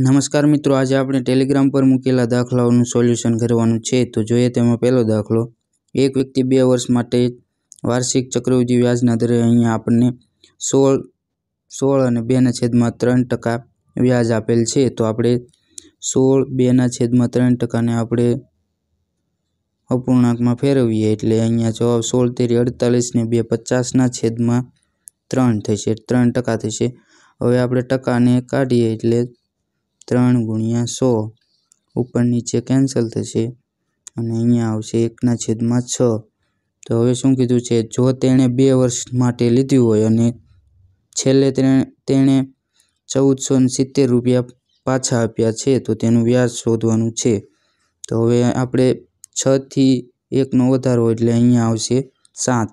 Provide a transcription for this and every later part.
નમસ્કાર મિત્રો આજે આપણે ટેલિગ્રામ પર મૂકેલા દાખલાઓનું સોલ્યુશન કરવાનું છે તો જોઈએ તેમાં પહેલો દાખલો એક વ્યક્તિ બે વર્ષ માટે વાર્ષિક ચક્રવૃદ્ધિ વ્યાજના દરે અહીંયા આપણને સોળ સોળ અને બેના છેદમાં ત્રણ ટકા વ્યાજ આપેલ છે તો આપણે સોળ બેના છેદમાં ત્રણ ટકાને આપણે અપૂર્ણાંકમાં ફેરવીએ એટલે અહીંયા જવાબ સોળ તેરી અડતાલીસ ને બે પચાસના છેદમાં ત્રણ થશે ત્રણ ટકા થશે હવે આપણે ટકાને કાઢીએ એટલે ત્રણ ગુણ્યા સો ઉપર નીચે કેન્સલ થશે અને અહીંયા આવશે એકના છેદમાં છ તો હવે શું કીધું છે જો તેણે બે વર્ષ માટે લીધું હોય અને છેલ્લે તેણે ચૌદસો ને સિત્તેર રૂપિયા પાછા આપ્યા છે તો તેનું વ્યાજ શોધવાનું છે તો હવે આપણે છથી એકનો વધારો એટલે અહીંયા આવશે સાત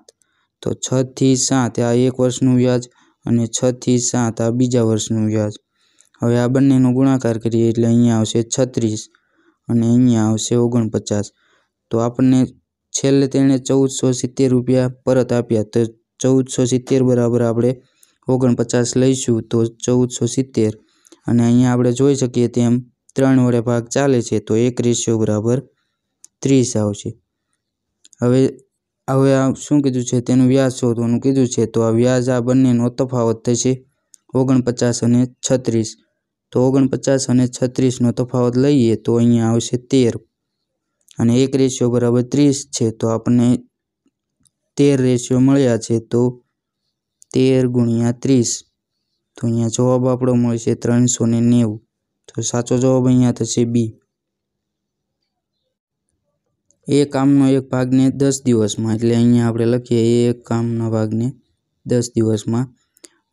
તો છથી સાત આ એક વર્ષનું વ્યાજ અને છથી સાત આ બીજા વર્ષનું વ્યાજ હવે આ બંનેનો ગુણાકાર કરીએ એટલે અહીંયા આવશે છત્રીસ અને અહીંયા આવશે ઓગણપચાસ તો આપણને છેલ્લે તેણે ચૌદસો સિત્તેર રૂપિયા પરત આપ્યા તો ચૌદસો સિત્તેર બરાબર આપણે ઓગણપચાસ લઈશું તો ચૌદસો સિત્તેર અને અહીંયા આપણે જોઈ શકીએ તેમ ત્રણ વડે ભાગ ચાલે છે તો એક રેશિયો બરાબર ત્રીસ આવશે હવે હવે આ શું કીધું છે તેનું વ્યાજ શોધવાનું કીધું છે તો આ વ્યાજ આ બંનેનો તફાવત થશે ઓગણપચાસ અને છત્રીસ તો ઓગણપચાસ અને છત્રીસનો તફાવત લઈએ તો અહીંયા આવશે તેર અને એક રેશિયો બરાબર ત્રીસ છે તો આપણને તેર રેશિયો મળ્યા છે તો તેર ગુણ્યા ત્રીસ તો અહીંયા જવાબ આપણો મળશે ત્રણસો ને નેવું તો સાચો જવાબ અહીંયા થશે બી એ કામનો એક ભાગને દસ દિવસમાં એટલે અહીંયા આપણે લખીએ એક કામના ભાગને દસ દિવસમાં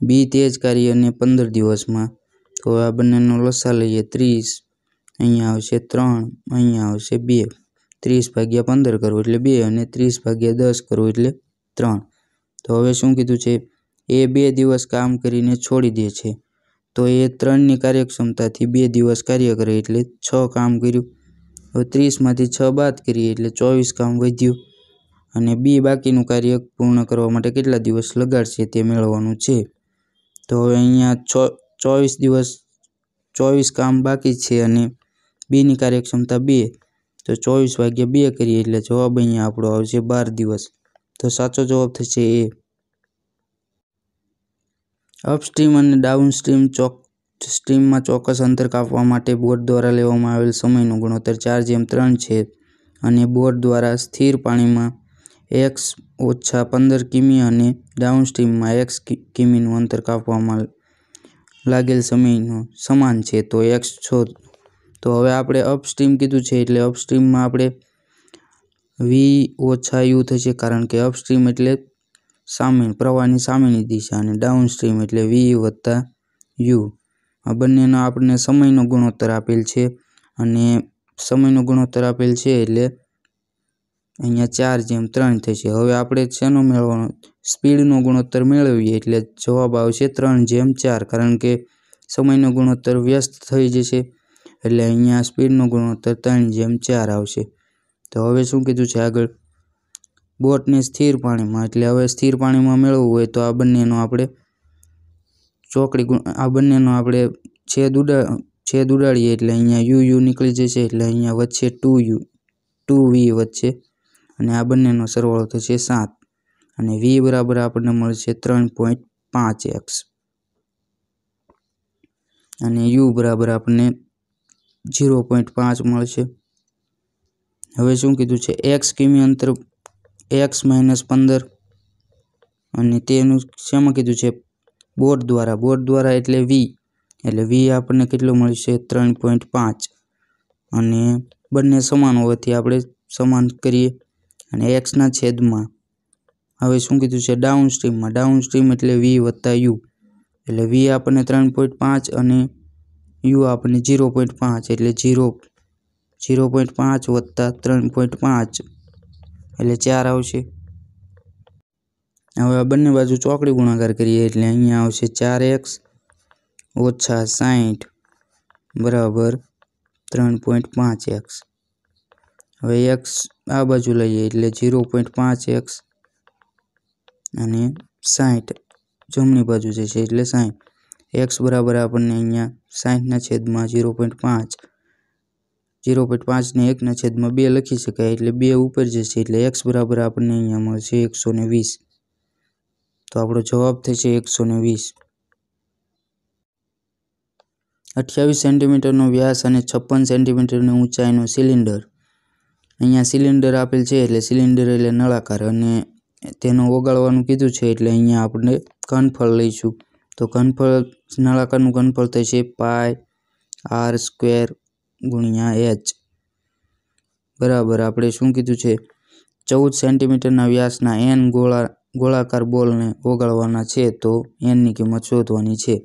બી તે જ કાર્યને પંદર દિવસમાં તો આ બંનેનો લસા લઈએ ત્રીસ અહીંયા આવશે ત્રણ અહીંયા આવશે બે ત્રીસ ભાગ્યા પંદર કરવું એટલે બે અને ત્રીસ ભાગ્યા દસ કરવું એટલે ત્રણ તો હવે શું કીધું છે એ બે દિવસ કામ કરીને છોડી દે છે તો એ ત્રણની કાર્યક્ષમતાથી બે દિવસ કાર્ય કરે એટલે છ કામ કર્યું હવે ત્રીસમાંથી છ બાદ કરીએ એટલે ચોવીસ કામ વધ્યું અને બી બાકીનું કાર્ય પૂર્ણ કરવા માટે કેટલા દિવસ લગાડશે તે મેળવવાનું છે તો હવે અહીંયા છ ચોવીસ દિવસ ચોવીસ કામ બાકી છે અને બેની કાર્યક્ષમતા બે તો ચોવીસ વાગ્યા બે કરીએ એટલે જવાબ અહીંયા આપણો આવશે બાર દિવસ તો સાચો જવાબ થશે એ અપસ્ટ્રીમ અને ડાઉન સ્ટ્રીમ ચોક સ્ટ્રીમમાં ચોક્કસ અંતર કાપવા માટે બોર્ડ દ્વારા લેવામાં આવેલ સમયનું ગુણોત્તર ચાર જેમ ત્રણ છે અને બોર્ડ દ્વારા સ્થિર પાણીમાં એક્સ ઓછા પંદર કિમી અને ડાઉન સ્ટ્રીમમાં એક્સ કિમીનું અંતર કાપવામાં લાગેલ સમયનો સમાન છે તો એક્સ છો તો હવે આપણે અપસ્ટ્રીમ કીધું છે એટલે અપસ્ટ્રીમમાં આપણે વી ઓછા યુ થશે કારણ કે અપસ્ટ્રીમ એટલે સામે પ્રવાહની સામેની દિશા અને ડાઉનસ્ટ્રીમ એટલે વી વત્તા યુ આ બંનેનો આપણને સમયનો ગુણોત્તર આપેલ છે અને સમયનો ગુણોત્તર આપેલ છે એટલે અહીંયા ચાર જેમ ત્રણ થશે હવે આપણે શેનો મેળવવાનો સ્પીડનો ગુણોત્તર મેળવીએ એટલે જવાબ આવશે ત્રણ જેમ ચાર કારણ કે સમયનો ગુણોત્તર વ્યસ્ત થઈ જશે એટલે અહીંયા સ્પીડનો ગુણોત્તર ત્રણ જેમ ચાર આવશે તો હવે શું કીધું છે આગળ બોટને સ્થિર પાણીમાં એટલે હવે સ્થિર પાણીમાં મેળવવું હોય તો આ બંનેનો આપણે ચોકડી ગુણ આ બંનેનો આપણે છેદ ઉડા છેદ ઉડાડીએ એટલે અહીંયા યુ યુ નીકળી જશે એટલે અહીંયા વચ્ચે ટુ યુ ટુ વી વચ્ચે અને આ બંનેનો સરવાળો થશે સાત અને વી બરાબર આપણને મળશે ત્રણ પોઈન્ટ પાંચ એક્સ અને યુ બરાબર આપણને ઝીરો પોઈન્ટ પાંચ મળશે હવે શું કીધું છે એક્સ કિમી અંતર એક્સ માઇનસ પંદર અને તેનું શેમાં કીધું છે બોર્ડ દ્વારા બોર્ડ દ્વારા એટલે વી એટલે વી આપણને કેટલું મળશે ત્રણ પોઈન્ટ પાંચ અને બંને સમાન હોવાથી આપણે સમાન કરીએ અને એક્સના છેદમાં હવે શું કીધું છે ડાઉન સ્ટ્રીમમાં ડાઉન સ્ટ્રીમ એટલે વી વત્તા યુ એટલે વી આપણને ત્રણ પોઈન્ટ પાંચ અને યુ આપણને ઝીરો પોઈન્ટ પાંચ એટલે ઝીરો ઝીરો પોઈન્ટ પાંચ વત્તા ત્રણ પોઈન્ટ પાંચ એટલે ચાર આવશે હવે આ બંને બાજુ ચોકડી ગુણાકાર કરીએ એટલે અહીંયા આવશે ચાર એક્સ ઓછા સાઠ બરાબર ત્રણ પોઈન્ટ પાંચ એક્સ હવે એક્સ આ બાજુ લઈએ એટલે ઝીરો પોઈન્ટ પાંચ એક્સ અને સાઠ જમણી બાજુ જે છે એટલે સાઠ એક્સ બરાબર આપણને અહીંયા સાઠના છેદમાં ઝીરો પોઈન્ટ પાંચ ઝીરો પોઈન્ટ પાંચને એકના છેદમાં બે લખી શકાય એટલે બે ઉપર જે છે એટલે એક્સ બરાબર આપણને અહીંયા મળશે એકસો ને વીસ તો આપણો જવાબ થશે એકસો ને વીસ અઠ્યાવીસ સેન્ટીમીટરનો વ્યાસ અને છપ્પન સેન્ટીમીટરની ઊંચાઈનો સિલિન્ડર અહીંયા સિલિન્ડર આપેલ છે એટલે સિલિન્ડર એટલે નળાકાર અને તેનું ઓગાળવાનું કીધું છે એટલે અહીંયા આપણે ઘનફળ લઈશું તો ઘનફળ નળાકારનું ઘનફળ થશે પાય આર સ્ક્વેર ગુણ્યા એચ બરાબર આપણે શું કીધું છે ચૌદ સેન્ટીમીટરના વ્યાસના એન ગોળા ગોળાકાર બોલને ઓગાળવાના છે તો એનની કિંમત શોધવાની છે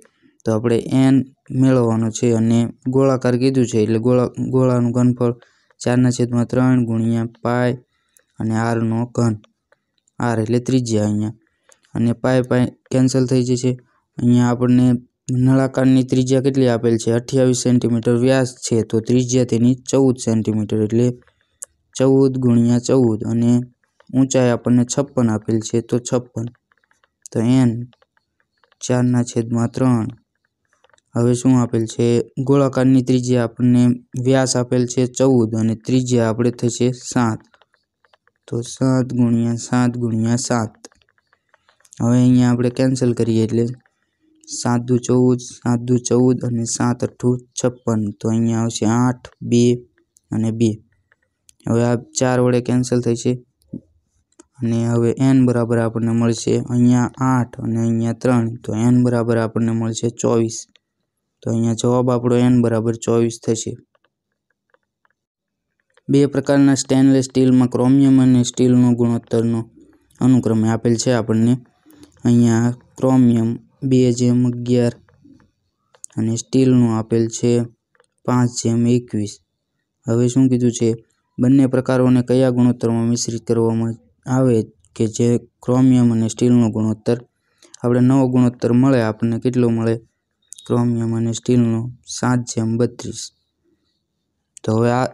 તો આપણે એન મેળવવાનો છે અને ગોળાકાર કીધું છે એટલે ગોળા ગોળાનું ઘનફળ ચારના છેદમાં ત્રણ ગુણ્યા પાય અને આરનો ઘન આર એટલે ત્રિજ્યા અહીંયા અને પાય પાય કેન્સલ થઈ જશે અહીંયા આપણને નળાકારની ત્રિજ્યા કેટલી આપેલ છે અઠ્યાવીસ સેન્ટીમીટર વ્યાસ છે તો ત્રિજ્યા તેની ચૌદ સેન્ટીમીટર એટલે ચૌદ ગુણ્યા ચૌદ અને ઊંચાઈ આપણને છપ્પન આપેલ છે તો છપ્પન તો એન ચારના છેદમાં ત્રણ હવે શું આપેલ છે ગોળાકારની ત્રિજ્યા આપણને વ્યાસ આપેલ છે ચૌદ અને ત્રિજ્યા આપણે થશે સાત તો સાત ગુણ્યા સાત ગુણ્યા સાત હવે અહીંયા આપણે કેન્સલ કરીએ એટલે સાત દુ ચૌદ સાત દુ ચૌદ અને સાત અઠું છપ્પન તો અહીંયા આવશે આઠ બે અને બે હવે આ ચાર વડે કેન્સલ થશે અને હવે એન બરાબર આપણને મળશે અહીંયા આઠ અને અહીંયા ત્રણ તો એન બરાબર આપણને મળશે ચોવીસ તો અહીંયા જવાબ આપણો એન બરાબર ચોવીસ થશે બે પ્રકારના સ્ટેનલેસ સ્ટીલમાં ક્રોમિયમ અને સ્ટીલનો ગુણોત્તરનો અનુક્રમે આપેલ છે આપણને અહીંયા ક્રોમિયમ બે જેમ અગિયાર અને સ્ટીલનું આપેલ છે પાંચ જેમ એકવીસ હવે શું કીધું છે બંને પ્રકારોને કયા ગુણોત્તરમાં મિશ્રિત કરવામાં આવે કે જે ક્રોમિયમ અને સ્ટીલનો ગુણોત્તર આપણે નવો ગુણોત્તર મળે આપણને કેટલો મળે ક્રોમિયમ અને સ્ટીલનો સાત જેમ બત્રીસ તો હવે આ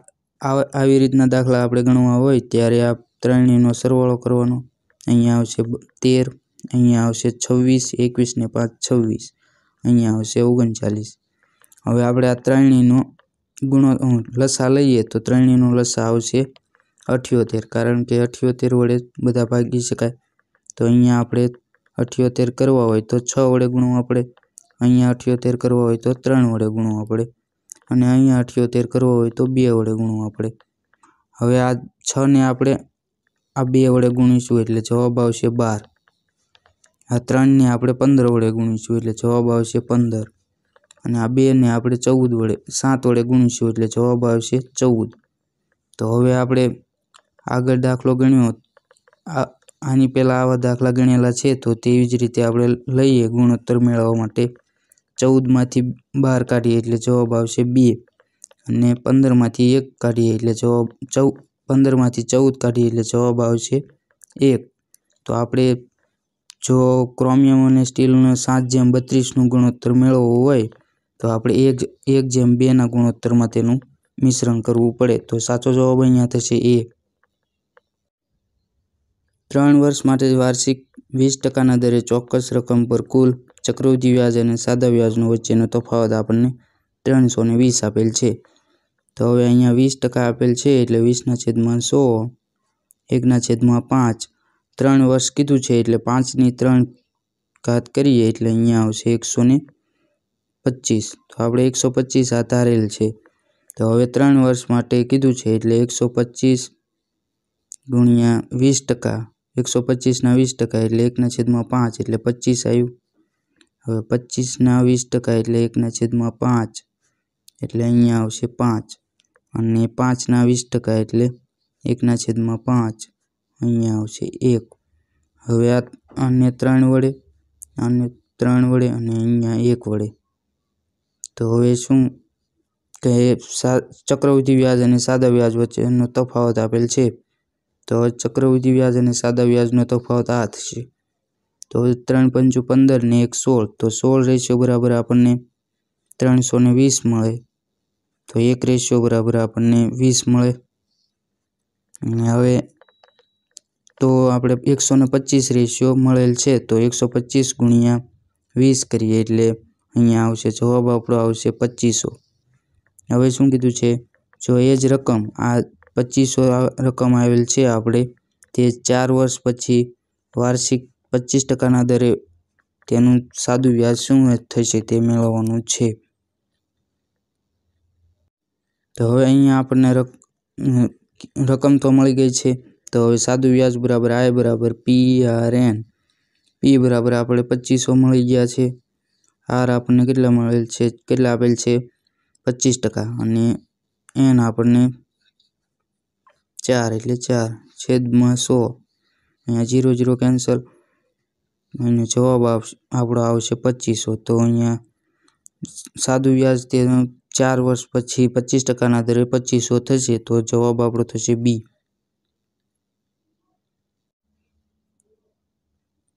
આવી રીતના દાખલા આપણે ગણવા હોય ત્યારે આ ત્રણેયનો સરવાળો કરવાનો અહીંયા આવશે તેર અહીંયા આવશે છવ્વીસ એકવીસ ને પાંચ છવ્વીસ અહીંયા આવશે ઓગણચાલીસ હવે આપણે આ ત્રણેયનો ગુણો લસા લઈએ તો ત્રણેયનો લસા આવશે અઠ્યોતેર કારણ કે અઠ્યોતેર વડે બધા ભાગી શકાય તો અહીંયા આપણે અઠ્યોતેર કરવા હોય તો છ વડે ગુણવા પડે અહીંયા અઠ્યોતેર કરવા હોય તો ત્રણ વડે ગુણવું પડે અને અહીંયા અઠ્યોતેર કરવો હોય તો બે વડે ગુણવું આપણે હવે આ છને આપણે આ બે વડે ગુણીશું એટલે જવાબ આવશે બાર આ ત્રણને આપણે પંદર વડે ગુણીશું એટલે જવાબ આવશે પંદર અને આ બેને આપણે ચૌદ વડે સાત વડે ગુણીશું એટલે જવાબ આવશે ચૌદ તો હવે આપણે આગળ દાખલો ગણ્યો આની પહેલાં આવા દાખલા ગણેલા છે તો તેવી જ રીતે આપણે લઈએ ગુણોત્તર મેળવવા માટે ચૌદમાંથી બાર કાઢીએ એટલે જવાબ આવશે બે અને પંદરમાંથી એક કાઢીએ એટલે જવાબ ચૌદ પંદરમાંથી ચૌદ કાઢીએ એટલે જવાબ આવશે એક તો આપણે જો ક્રોમિયમ અને સ્ટીલનો સાત જેમ બત્રીસનું ગુણોત્તર મેળવવો હોય તો આપણે એક એક જેમ બેના ગુણોત્તરમાં તેનું મિશ્રણ કરવું પડે તો સાચો જવાબ અહીંયા થશે એ ત્રણ વર્ષ માટે વાર્ષિક વીસ ટકાના દરે ચોક્કસ રકમ પર કુલ ચક્રવૃદ્ધિ વ્યાજ અને સાદા વ્યાજનો વચ્ચેનો તફાવત આપણને ત્રણસો ને વીસ આપેલ છે તો હવે અહીંયા વીસ ટકા આપેલ છે એટલે વીસના છેદમાં સો એકના છેદમાં પાંચ ત્રણ વર્ષ કીધું છે એટલે પાંચની ત્રણ ઘાત કરીએ એટલે અહીંયા આવશે એકસો ને પચીસ તો આપણે એકસો પચીસ આ ધારેલ છે તો હવે ત્રણ વર્ષ માટે કીધું છે એટલે એકસો પચીસ ગુણ્યા વીસ ટકા એકસો પચીસના વીસ ટકા એટલે એકના છેદમાં પાંચ એટલે પચીસ આવ્યું હવે પચીસના વીસ ટકા એટલે એકના છેદમાં પાંચ એટલે અહીંયા આવશે પાંચ અને પાંચના વીસ ટકા એટલે એકના છેદમાં પાંચ અહીંયા આવશે એક હવે આ આને ત્રણ વડે આને ત્રણ વડે અને અહીંયા એક વડે તો હવે શું કે ચક્રવૃદ્ધિ વ્યાજ અને સાદા વ્યાજ વચ્ચેનો તફાવત આપેલ છે તો ચક્રવૃદ્ધિ વ્યાજ અને સાદા વ્યાજનો તફાવત આ થશે તો ત્રણ પંચું પંદર ને એક સોળ તો સોળ રેશિયો બરાબર આપણને ત્રણસો ને વીસ મળે તો એક રેશિયો બરાબર આપણને વીસ મળે અને હવે તો આપણે એકસો ને પચીસ રેશિયો મળેલ છે તો એકસો પચીસ ગુણ્યા વીસ કરીએ એટલે અહીંયા આવશે જવાબ આપણો આવશે પચીસો હવે શું કીધું છે જો એ જ રકમ આ પચીસો રકમ આવેલ છે આપણે તે ચાર વર્ષ પછી વાર્ષિક પચીસ ટકાના દરે તેનું સાદું વ્યાજ શું થશે તે મેળવવાનું છે તો હવે અહીંયા આપણને રકમ તો મળી ગઈ છે તો હવે સાદું વ્યાજ બરાબર આય બરાબર પી આર એન પી બરાબર આપણે પચીસો મળી ગયા છે આર આપણને કેટલા મળેલ છે કેટલા આપેલ છે પચીસ ટકા અને એન આપણને ચાર એટલે ચાર છેદમાં સો અહીંયા ઝીરો જીરો કેન્સલ અને જવાબ આવશે આપણો આવશે પચીસો તો અહીંયા સાદું વ્યાજ તે ચાર વર્ષ પછી પચીસ ટકાના દરે પચીસો થશે તો જવાબ આપણો થશે બી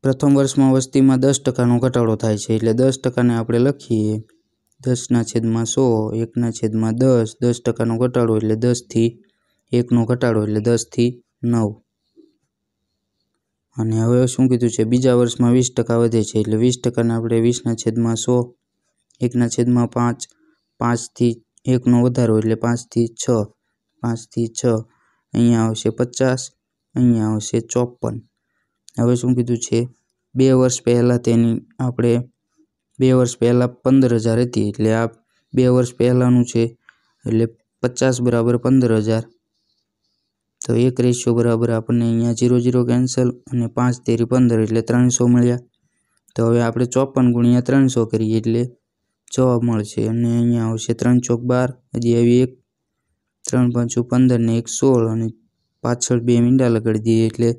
પ્રથમ વર્ષમાં વસ્તીમાં દસ ટકાનો ઘટાડો થાય છે એટલે દસ ટકાને આપણે લખીએ દસના છેદમાં સો એકના છેદમાં દસ દસ ટકાનો ઘટાડો એટલે દસથી એકનો ઘટાડો એટલે દસથી નવ અને હવે શું કીધું છે બીજા વર્ષમાં વીસ ટકા વધે છે એટલે વીસ ટકાને આપણે વીસના છેદમાં સો એકના છેદમાં પાંચ પાંચથી એકનો વધારો એટલે પાંચથી છ પાંચથી છ અહીંયા આવશે પચાસ અહીંયા આવશે ચોપન હવે શું કીધું છે બે વર્ષ પહેલાં તેની આપણે બે વર્ષ પહેલાં પંદર હજાર હતી એટલે આ બે વર્ષ પહેલાંનું છે એટલે પચાસ બરાબર પંદર હજાર તો એક રેશિયો બરાબર આપણને અહીંયા ઝીરો ઝીરો કેન્સલ અને પાંચ તેરી પંદર એટલે ત્રણસો મળ્યા તો હવે આપણે ચોપન ગુણ્યા ત્રણસો કરીએ એટલે જવાબ મળશે અને અહીંયા આવશે ત્રણ ચોક બાર હજી આવી એક ત્રણ પાંચું પંદર ને એક સોળ અને પાછળ બે મીંડા લગાડી દઈએ એટલે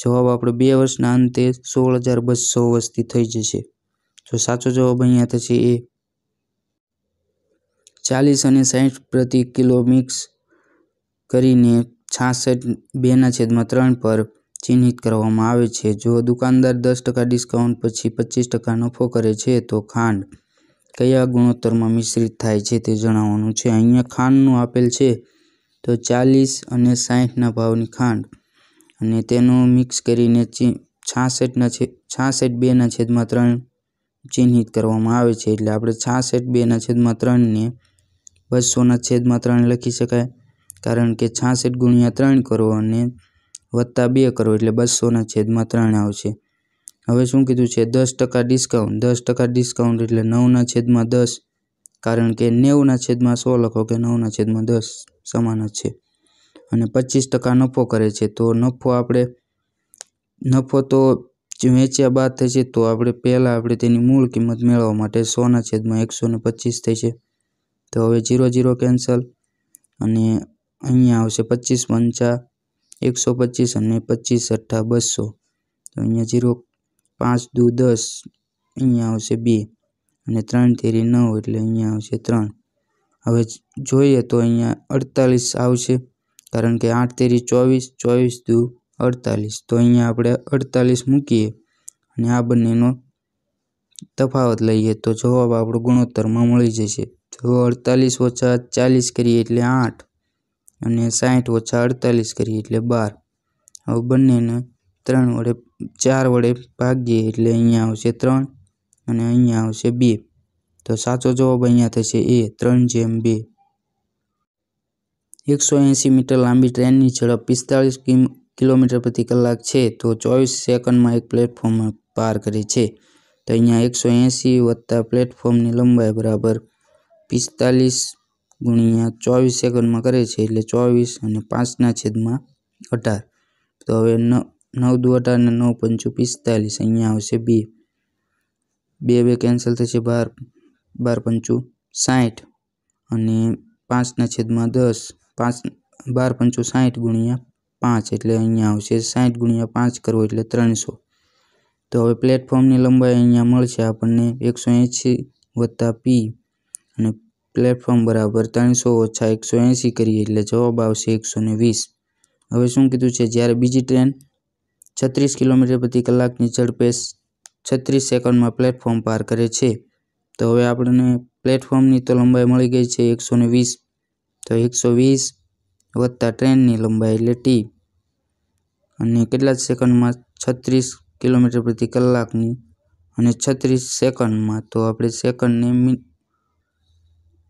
જવાબ આપણો બે વર્ષના અંતે સોળ હજાર બસો વર્ષથી થઈ જશે તો સાચો જવાબ અહીંયા થશે એ ચાલીસ અને સાઠ પ્રતિ કિલો મિક્સ કરીને છાસઠ બેના છેદમાં ત્રણ પર ચિહ્નિત કરવામાં આવે છે જો દુકાનદાર દસ ટકા ડિસ્કાઉન્ટ પછી પચીસ ટકા નફો કરે છે તો ખાંડ કયા ગુણોત્તરમાં મિશ્રિત થાય છે તે જણાવવાનું છે અહીંયા ખાંડનું આપેલ છે તો ચાલીસ અને સાહીઠના ભાવની ખાંડ અને તેનો મિક્સ કરીને છાસઠના છે છાસઠ બેના છેદમાં ત્રણ ચિહ્નિત કરવામાં આવે છે એટલે આપણે છાસઠ બેના છેદમાં ત્રણને બસોના છેદમાં ત્રણ લખી શકાય કારણ કે છાસઠ ગુણ્યા ત્રણ કરો અને વત્તા બે કરો એટલે બસોના છેદમાં ત્રણ આવશે હવે શું કીધું છે દસ ટકા ડિસ્કાઉન્ટ દસ ટકા ડિસ્કાઉન્ટ એટલે નવના છેદમાં દસ કારણ કે નેવુંના છેદમાં સો લખો કે નવના છેદમાં દસ સમાન જ છે અને પચીસ ટકા નફો કરે છે તો નફો આપણે નફો તો વેચ્યા બાદ થાય છે તો આપણે પહેલાં આપણે તેની મૂળ કિંમત મેળવવા માટે સોના છેદમાં એકસો ને પચીસ થઈ છે તો હવે જીરો જીરો કેન્સલ અને અહીંયા આવશે પચીસ પંચા એકસો પચીસ અને પચીસ અઠ્ઠા બસો તો અહીંયા ઝીરો પાંચ દુ દસ અહીંયા આવશે બે અને ત્રણ તેરી નવ એટલે અહીંયા આવશે ત્રણ હવે જોઈએ તો અહીંયા અડતાલીસ આવશે કારણ કે આઠ તેરી ચોવીસ ચોવીસ દુ અડતાલીસ તો અહીંયા આપણે અડતાલીસ મૂકીએ અને આ બંનેનો તફાવત લઈએ તો જવાબ આપણો ગુણોત્તરમાં મળી જશે જો અડતાલીસ ઓછા ચાલીસ કરીએ એટલે આઠ અને સાઠ ઓછા અડતાલીસ કરીએ એટલે બાર હવે બંનેને ત્રણ વડે ચાર વડે ભાગીએ એટલે અહીંયા આવશે ત્રણ અને અહીંયા આવશે બે તો સાચો જવાબ અહીંયા થશે એ ત્રણ જેમ બે એકસો એંસી મીટર લાંબી ટ્રેનની ઝડપ પિસ્તાળીસ કિલોમીટર પ્રતિ કલાક છે તો ચોવીસ સેકન્ડમાં એક પ્લેટફોર્મ પાર કરે છે તો અહીંયા એકસો એંસી વત્તા પ્લેટફોર્મની લંબાઈ બરાબર પિસ્તાલીસ ગુણ્યા ચોવીસ સેકન્ડમાં કરે છે એટલે ચોવીસ અને પાંચના છેદમાં અઢાર તો હવે ન નવ દુ અઢાર અને નવ પંચું પિસ્તાલીસ અહીંયા આવશે બે બે બે કેન્સલ થશે બાર બાર પંચું સાઠ અને પાંચના છેદમાં દસ પાંચ બાર પંચું સાઠ ગુણ્યા પાંચ એટલે અહીંયા આવશે સાઠ ગુણ્યા પાંચ કરવો એટલે ત્રણસો તો હવે પ્લેટફોર્મની લંબાઈ અહીંયા મળશે આપણને એકસો એંશી વત્તા પી અને પ્લેટફોર્મ બરાબર ત્રણસો ઓછા એકસો એંસી કરીએ એટલે જવાબ આવશે એકસો ને વીસ હવે શું કીધું છે જ્યારે બીજી ટ્રેન છત્રીસ કિલોમીટર પ્રતિ કલાકની ઝડપે છત્રીસ સેકન્ડમાં પ્લેટફોર્મ પાર કરે છે તો હવે આપણને પ્લેટફોર્મની તો લંબાઈ મળી ગઈ છે એકસો ને વીસ તો એકસો વીસ વત્તા ટ્રેનની લંબાઈ એટલે ટી અને કેટલા સેકન્ડમાં છત્રીસ કિલોમીટર પ્રતિ કલાકની અને છત્રીસ સેકન્ડમાં તો આપણે સેકન્ડને મિન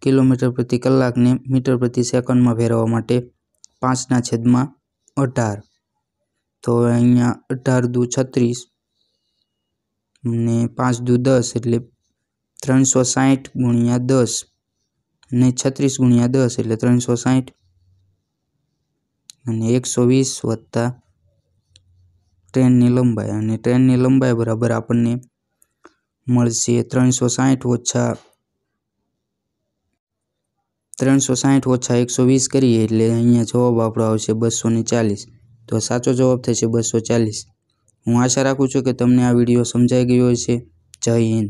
કિલોમીટર પ્રતિ કલાકને મીટર પ્રતિ સેકન્ડમાં ફેરવવા માટે પાંચના છેદમાં અઢાર તો અહીંયા અઢાર દુ છત્રીસ ને પાંચ દુ દસ એટલે ત્રણસો સાહીઠ ગુણ્યા દસ ને છત્રીસ ગુણ્યા દસ એટલે ત્રણસો સાહીઠ અને એકસો વીસ વત્તા ટ્રેનની લંબાઈ અને ટ્રેનની લંબાઈ બરાબર આપણને મળશે ત્રણસો સાહીઠ ઓછા ત્રણસો સાહીઠ ઓછા એકસો વીસ કરીએ એટલે અહીંયા જવાબ આપણો આવશે બસો ને ચાલીસ તો સાચો જવાબ થશે બસો ચાલીસ હું આશા રાખું છું કે તમને આ વિડીયો સમજાઈ ગયો હશે જય હિન્દ